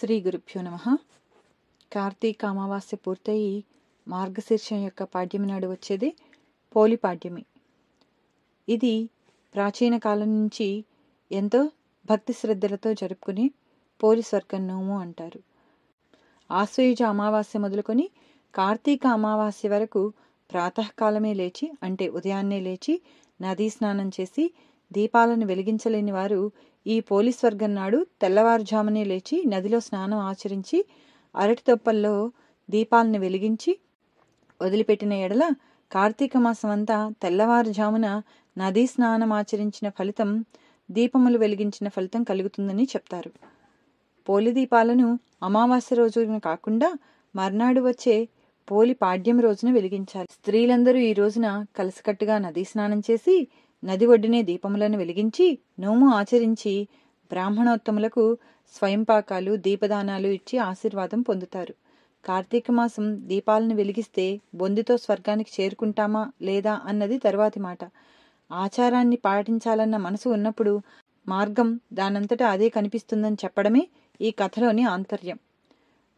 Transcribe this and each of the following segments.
శ్రీ గురుభ్యో నమ కార్తీక అమావాస్య పూర్తయి మార్గశీర్షం యొక్క పాడ్యమి నాడు వచ్చేది పోలిపాడ్యమి ఇది ప్రాచీన కాలం నుంచి ఎంతో భక్తి శ్రద్ధలతో జరుపుకునే పోలి స్వర్గం నోము అంటారు ఆశ్వయుజ అమావాస్య మొదలుకొని కార్తీక అమావాస్య వరకు ప్రాతకాలమే లేచి అంటే ఉదయాన్నే లేచి నదీ స్నానం చేసి దీపాలను వెలిగించలేని వారు ఈ పోలీస్ వర్గం నాడు తెల్లవారుజామునే లేచి నదిలో స్నానం ఆచరించి అరటి తొప్పల్లో దీపాలను వెలిగించి వదిలిపెట్టిన ఎడల కార్తీక మాసం అంతా తెల్లవారుజామున నదీ స్నానం ఆచరించిన ఫలితం దీపములు వెలిగించిన ఫలితం కలుగుతుందని చెప్తారు పోలి దీపాలను అమావాస్య రోజున కాకుండా మర్నాడు వచ్చే పోలి పాడ్యం రోజున వెలిగించాలి స్త్రీలందరూ ఈ రోజున కలిసికట్టుగా నదీ స్నానం చేసి నది ఒడ్డునే దీపములను వెలిగించి నోము ఆచరించి బ్రాహ్మణోత్తములకు స్వయంపాకాలు దీపదానాలు ఇచ్చి ఆశీర్వాదం పొందుతారు కార్తీక మాసం దీపాలను వెలిగిస్తే బొందితో స్వర్గానికి చేరుకుంటామా లేదా అన్నది తరువాతి మాట ఆచారాన్ని పాటించాలన్న మనసు ఉన్నప్పుడు మార్గం దానంతటా అదే కనిపిస్తుందని చెప్పడమే ఈ కథలోని ఆంతర్యం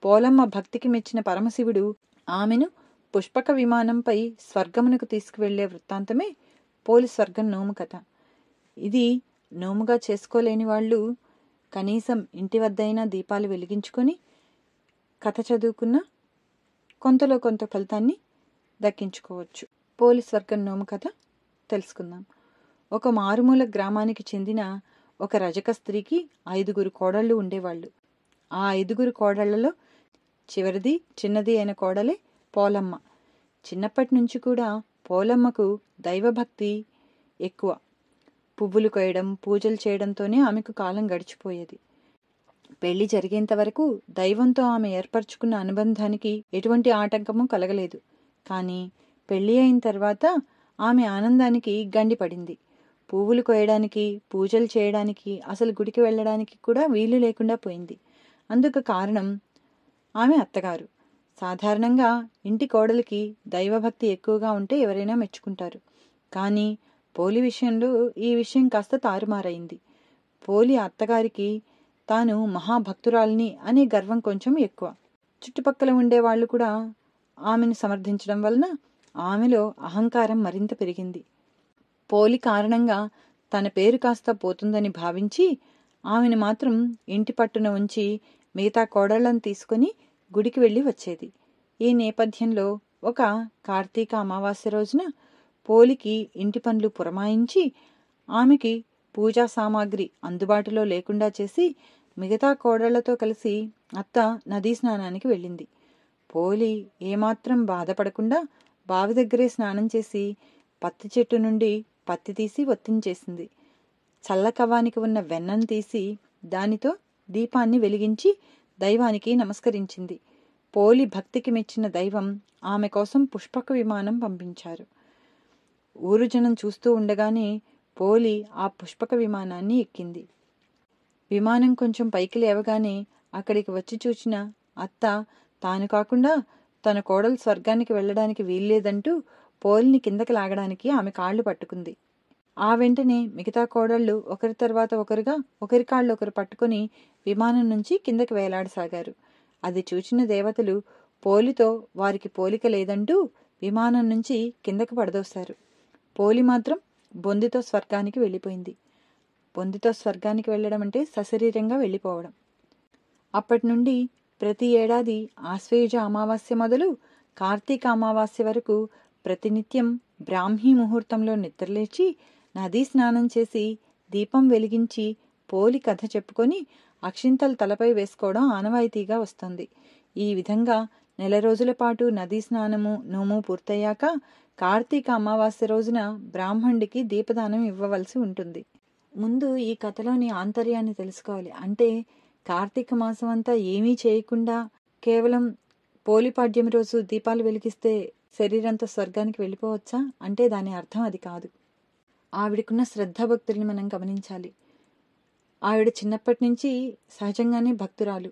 పోలమ్మ భక్తికి మెచ్చిన పరమశివుడు ఆమెను పుష్పక విమానంపై స్వర్గమునకు తీసుకువెళ్లే వృత్తాంతమే పోలీస్ వర్గం నోము కథ ఇది నోముగా చేసుకోలేని వాళ్ళు కనీసం ఇంటి వద్దైనా దీపాలు వెలిగించుకొని కథ చదువుకున్న కొంతలో కొంత ఫలితాన్ని దక్కించుకోవచ్చు పోలీస్ వర్గం నోము కథ తెలుసుకుందాం ఒక మారుమూల గ్రామానికి చెందిన ఒక రజక స్త్రీకి ఐదుగురు కోడళ్ళు ఉండేవాళ్ళు ఆ ఐదుగురు కోడళ్లలో చివరిది చిన్నది అయిన కోడలే పోలమ్మ చిన్నప్పటి నుంచి కూడా పోలమ్మకు దైవభక్తి ఎక్కువ పువ్వులు కొయ్యడం పూజలు చేయడంతోనే ఆమెకు కాలం గడిచిపోయేది పెళ్లి జరిగేంత వరకు దైవంతో ఆమె ఏర్పరచుకున్న అనుబంధానికి ఎటువంటి ఆటంకము కలగలేదు కానీ పెళ్లి అయిన తర్వాత ఆమె ఆనందానికి గండిపడింది పువ్వులు కొయ్యడానికి పూజలు చేయడానికి అసలు గుడికి వెళ్ళడానికి కూడా వీలు లేకుండా పోయింది అందుకు కారణం ఆమె అత్తగారు సాధారణంగా ఇంటి కోడలికి దైవభక్తి ఎక్కువగా ఉంటే ఎవరైనా మెచ్చుకుంటారు కానీ పోలి విషయంలో ఈ విషయం కాస్త తారుమారైంది పోలి అత్తగారికి తాను మహాభక్తురాలిని అనే గర్వం కొంచెం ఎక్కువ చుట్టుపక్కల ఉండేవాళ్లు కూడా ఆమెను సమర్థించడం వలన ఆమెలో అహంకారం మరింత పెరిగింది పోలి కారణంగా తన పేరు కాస్త పోతుందని భావించి ఆమెను మాత్రం ఇంటి పట్టున ఉంచి మిగతా కోడళ్లను తీసుకుని గుడికి వెళ్ళి వచ్చేది ఈ నేపథ్యంలో ఒక కార్తీక అమావాస్య రోజున పోలికి ఇంటి పనులు పురమాయించి ఆమెకి పూజా సామాగ్రి అందుబాటులో లేకుండా చేసి మిగతా కోడళ్లతో కలిసి అత్త నదీ స్నానానికి వెళ్ళింది పోలి ఏమాత్రం బాధపడకుండా బావి దగ్గరే స్నానం చేసి పత్తి చెట్టు నుండి పత్తి తీసి ఒత్తించేసింది చల్లకవానికి ఉన్న వెన్నను తీసి దానితో దీపాన్ని వెలిగించి దైవానికి నమస్కరించింది పోలి భక్తికి మెచ్చిన దైవం ఆమె కోసం పుష్పక విమానం పంపించారు ఊరు జనం చూస్తూ ఉండగానే పోలి ఆ పుష్పక విమానాన్ని ఎక్కింది విమానం కొంచెం పైకి లేవగానే అక్కడికి వచ్చి చూసిన అత్త తాను కాకుండా తన కోడలు స్వర్గానికి వెళ్ళడానికి వీల్లేదంటూ పోలిని కిందకి లాగడానికి ఆమె కాళ్ళు పట్టుకుంది ఆ వెంటనే మిగతా కోడళ్ళు ఒకరి తర్వాత ఒకరుగా ఒకరి కాళ్ళు ఒకరు పట్టుకుని విమానం నుంచి కిందకి వేలాడసాగారు అది చూచిన దేవతలు పోలితో వారికి పోలిక లేదంటూ విమానం నుంచి కిందకు పడదోశారు పోలి మాత్రం బొందితో స్వర్గానికి వెళ్ళిపోయింది బొందితో స్వర్గానికి వెళ్ళడం అంటే సశరీరంగా వెళ్ళిపోవడం అప్పటి నుండి ప్రతి ఏడాది ఆశ్వేయుజ అమావాస్య మొదలు కార్తీక అమావాస్య వరకు ప్రతినిత్యం బ్రాహ్మీ ముహూర్తంలో నిద్రలేచి నదీ స్నానం చేసి దీపం వెలిగించి పోలి కథ చెప్పుకొని అక్షింతలు తలపై వేసుకోవడం ఆనవాయితీగా వస్తుంది ఈ విధంగా నెల రోజుల పాటు నదీ స్నానము నోము పూర్తయ్యాక కార్తీక అమావాస్య రోజున బ్రాహ్మణుడికి దీపదానం ఇవ్వవలసి ఉంటుంది ముందు ఈ కథలోని ఆంతర్యాన్ని తెలుసుకోవాలి అంటే కార్తీక మాసం అంతా ఏమీ చేయకుండా కేవలం పోలిపాడ్యం రోజు దీపాలు వెలిగిస్తే శరీరంతో స్వర్గానికి వెళ్ళిపోవచ్చా అంటే దాని అర్థం అది కాదు ఆవిడకున్న శ్రద్ధాభక్తుల్ని మనం గమనించాలి ఆవిడ చిన్నప్పటి నుంచి సహజంగానే భక్తురాలు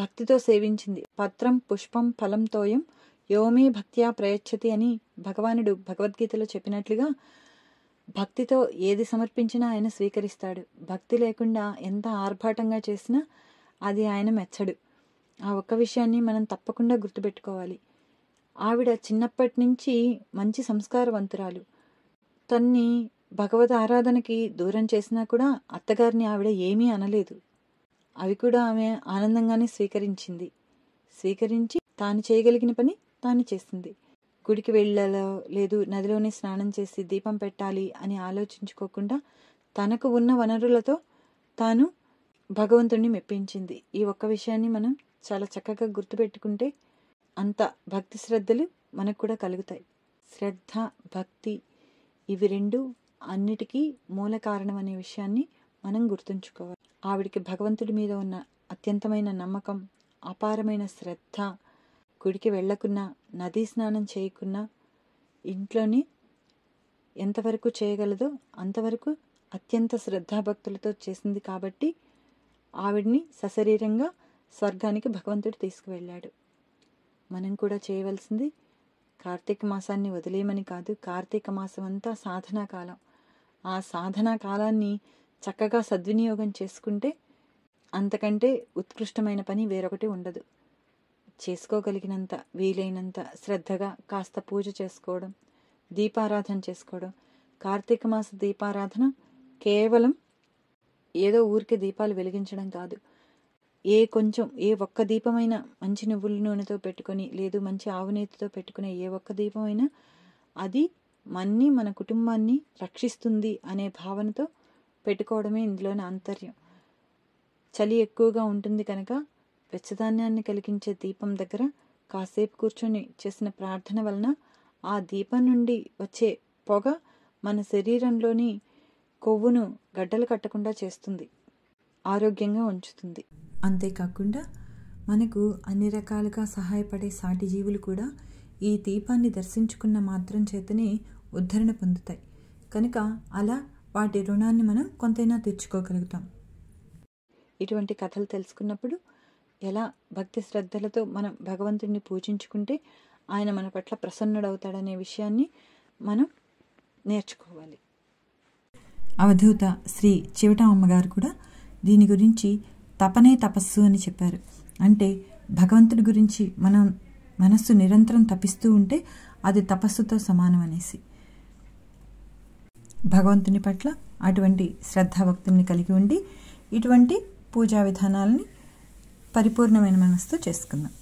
భక్తితో సేవించింది పత్రం పుష్పం ఫలం తోయం యోమే భక్త్యా ప్రయచ్చతి అని భగవానుడు భగవద్గీతలో చెప్పినట్లుగా భక్తితో ఏది సమర్పించినా ఆయన స్వీకరిస్తాడు భక్తి లేకుండా ఎంత ఆర్భాటంగా చేసినా అది ఆయన మెచ్చడు ఆ ఒక్క విషయాన్ని మనం తప్పకుండా గుర్తుపెట్టుకోవాలి ఆవిడ చిన్నప్పటి నుంచి మంచి సంస్కారవంతురాలు తన్ని భగవద్ ఆరాధనకి దూరం చేసినా కూడా అత్తగారిని ఆవిడ ఏమీ అనలేదు అవి కూడా ఆమె ఆనందంగానే స్వీకరించింది స్వీకరించి తాను చేయగలిగిన పని తాను చేసింది గుడికి వెళ్ళాలో లేదు నదిలోనే స్నానం చేసి దీపం పెట్టాలి అని ఆలోచించుకోకుండా తనకు ఉన్న వనరులతో తాను భగవంతుణ్ణి మెప్పించింది ఈ ఒక్క విషయాన్ని మనం చాలా చక్కగా గుర్తుపెట్టుకుంటే అంత భక్తి శ్రద్ధలు మనకు కూడా కలుగుతాయి శ్రద్ధ భక్తి ఇవి రెండు అన్నిటికీ మూల కారణం అనే విషయాన్ని మనం గుర్తుంచుకోవాలి ఆవిడికి భగవంతుడి మీద ఉన్న అత్యంతమైన నమ్మకం అపారమైన శ్రద్ధ గుడికి వెళ్లకున్నా నదీ స్నానం చేయకున్నా ఇంట్లోని ఎంతవరకు చేయగలదో అంతవరకు అత్యంత శ్రద్ధాభక్తులతో చేసింది కాబట్టి ఆవిడ్ని సశరీరంగా స్వర్గానికి భగవంతుడు తీసుకువెళ్ళాడు మనం కూడా చేయవలసింది కార్తీక మాసాన్ని వదిలేయమని కాదు కార్తీక మాసం అంతా సాధనా కాలం ఆ సాధనా కాలాన్ని చక్కగా సద్వినియోగం చేసుకుంటే అంతకంటే ఉత్కృష్టమైన పని వేరొకటి ఉండదు చేసుకోగలిగినంత వీలైనంత శ్రద్ధగా కాస్త పూజ చేసుకోవడం దీపారాధన చేసుకోవడం కార్తీక మాస దీపారాధన కేవలం ఏదో ఊరికే దీపాలు వెలిగించడం కాదు ఏ కొంచెం ఏ ఒక్క దీపమైన మంచి నువ్వుల నూనెతో పెట్టుకొని లేదు మంచి ఆవు పెట్టుకునే ఏ ఒక్క దీపమైనా అది మన్ని మన కుటుంబాన్ని రక్షిస్తుంది అనే భావనతో పెట్టుకోవడమే ఇందులోని ఆంతర్యం చలి ఎక్కువగా ఉంటుంది కనుక వెచ్చధాన్యాన్ని కలిగించే దీపం దగ్గర కాసేపు కూర్చొని చేసిన ప్రార్థన వలన ఆ దీపం నుండి వచ్చే పొగ మన శరీరంలోని కొవ్వును గడ్డలు కట్టకుండా చేస్తుంది ఆరోగ్యంగా ఉంచుతుంది అంతేకాకుండా మనకు అన్ని రకాలుగా సహాయపడే సాటి జీవులు కూడా ఈ దీపాన్ని దర్శించుకున్న మాత్రం చేతనే ఉద్ధరణ పొందుతాయి కనుక అలా వాటి రుణాన్ని మనం కొంతైనా తీర్చుకోగలుగుతాం ఇటువంటి కథలు తెలుసుకున్నప్పుడు ఎలా భక్తి శ్రద్ధలతో మనం భగవంతుడిని పూజించుకుంటే ఆయన మన పట్ల ప్రసన్నుడవుతాడనే విషయాన్ని మనం నేర్చుకోవాలి అవధూత శ్రీ చివటమ్మ గారు కూడా దీని గురించి తపనే తపస్సు అని చెప్పారు అంటే భగవంతుడి గురించి మనం మనస్సు నిరంతరం తపిస్తూ ఉంటే అది తపస్సుతో సమానం అనేసి భగవంతుని పట్ల అటువంటి శ్రద్ధాభక్తుల్ని కలిగి ఉండి ఇటువంటి పూజా విధానాలని పరిపూర్ణమైన మనస్సుతో చేసుకుందాం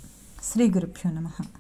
శ్రీ గురుభ్యో నమ